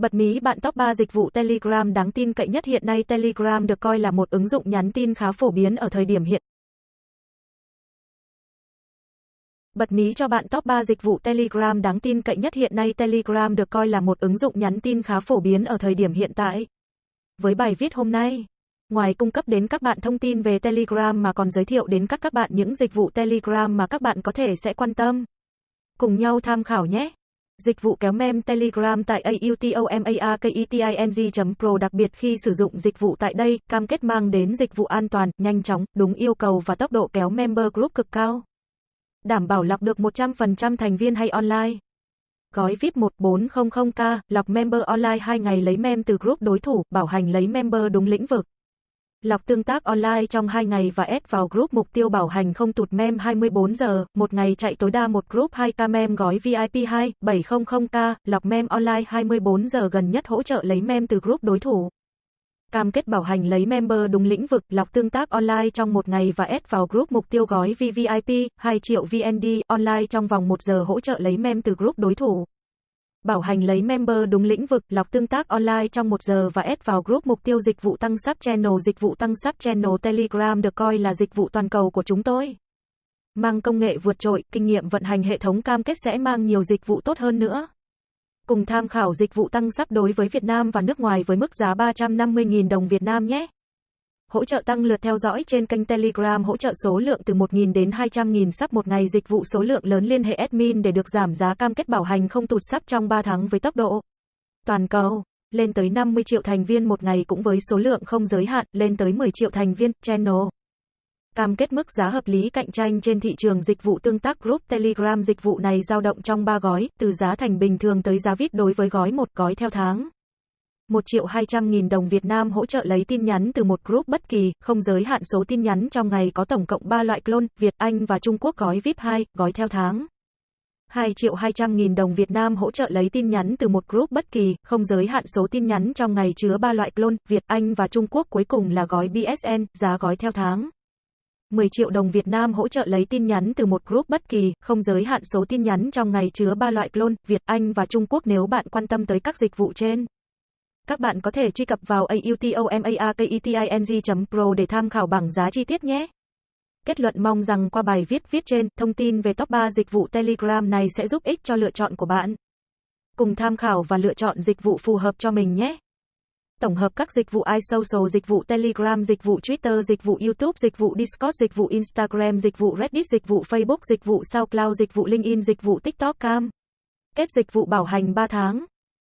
Bật mí bạn top 3 dịch vụ Telegram đáng tin cậy nhất hiện nay Telegram được coi là một ứng dụng nhắn tin khá phổ biến ở thời điểm hiện. Bật mí cho bạn top 3 dịch vụ Telegram đáng tin cậy nhất hiện nay Telegram được coi là một ứng dụng nhắn tin khá phổ biến ở thời điểm hiện tại. Với bài viết hôm nay, ngoài cung cấp đến các bạn thông tin về Telegram mà còn giới thiệu đến các các bạn những dịch vụ Telegram mà các bạn có thể sẽ quan tâm. Cùng nhau tham khảo nhé! Dịch vụ kéo mem Telegram tại automakating.pro đặc biệt khi sử dụng dịch vụ tại đây, cam kết mang đến dịch vụ an toàn, nhanh chóng, đúng yêu cầu và tốc độ kéo member group cực cao. Đảm bảo lọc được 100% thành viên hay online. Gói VIP 1400K, lọc member online 2 ngày lấy mem từ group đối thủ, bảo hành lấy member đúng lĩnh vực. Lọc tương tác online trong 2 ngày và add vào group mục tiêu bảo hành không tụt mem 24 giờ, một ngày chạy tối đa một group 2k mem gói VIP 2700k, lọc mem online 24 giờ gần nhất hỗ trợ lấy mem từ group đối thủ. Cam kết bảo hành lấy member đúng lĩnh vực, lọc tương tác online trong một ngày và add vào group mục tiêu gói VVIP 2 triệu VND online trong vòng 1 giờ hỗ trợ lấy mem từ group đối thủ. Bảo hành lấy member đúng lĩnh vực, lọc tương tác online trong 1 giờ và add vào group mục tiêu dịch vụ tăng sắp channel. Dịch vụ tăng sắp channel Telegram được coi là dịch vụ toàn cầu của chúng tôi. Mang công nghệ vượt trội, kinh nghiệm vận hành hệ thống cam kết sẽ mang nhiều dịch vụ tốt hơn nữa. Cùng tham khảo dịch vụ tăng sắp đối với Việt Nam và nước ngoài với mức giá 350.000 đồng Việt Nam nhé hỗ trợ tăng lượt theo dõi trên kênh Telegram hỗ trợ số lượng từ 1.000 đến 200.000 sắp một ngày dịch vụ số lượng lớn liên hệ admin để được giảm giá cam kết bảo hành không tụt sắp trong 3 tháng với tốc độ toàn cầu lên tới 50 triệu thành viên một ngày cũng với số lượng không giới hạn lên tới 10 triệu thành viên channel cam kết mức giá hợp lý cạnh tranh trên thị trường dịch vụ tương tác group Telegram dịch vụ này dao động trong 3 gói, từ giá thành bình thường tới giá VIP đối với gói một gói theo tháng. 1 triệu 200 nghìn đồng Việt Nam hỗ trợ lấy tin nhắn từ một group bất kỳ, không giới hạn số tin nhắn trong ngày có tổng cộng 3 loại clone, Việt, Anh và Trung Quốc gói VIP 2, gói theo tháng. 2 triệu 200 nghìn đồng Việt Nam hỗ trợ lấy tin nhắn từ một group bất kỳ, không giới hạn số tin nhắn trong ngày chứa 3 loại clone, Việt, Anh và Trung Quốc cuối cùng là gói BSN, giá gói theo tháng. 10 triệu đồng Việt Nam hỗ trợ lấy tin nhắn từ một group bất kỳ, không giới hạn số tin nhắn trong ngày chứa 3 loại clone, Việt, Anh và Trung Quốc nếu bạn quan tâm tới các dịch vụ trên. Các bạn có thể truy cập vào automaaketing.pro để tham khảo bảng giá chi tiết nhé. Kết luận mong rằng qua bài viết viết trên, thông tin về top 3 dịch vụ Telegram này sẽ giúp ích cho lựa chọn của bạn. Cùng tham khảo và lựa chọn dịch vụ phù hợp cho mình nhé. Tổng hợp các dịch vụ iSocial, dịch vụ Telegram, dịch vụ Twitter, dịch vụ YouTube, dịch vụ Discord, dịch vụ Instagram, dịch vụ Reddit, dịch vụ Facebook, dịch vụ SoundCloud, dịch vụ LinkedIn, dịch vụ TikTok Cam. Kết dịch vụ bảo hành 3 tháng.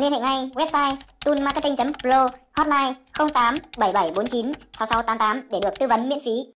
Liên hệ ngay website toolmarketing.pro hotline 08 7749 6688 để được tư vấn miễn phí.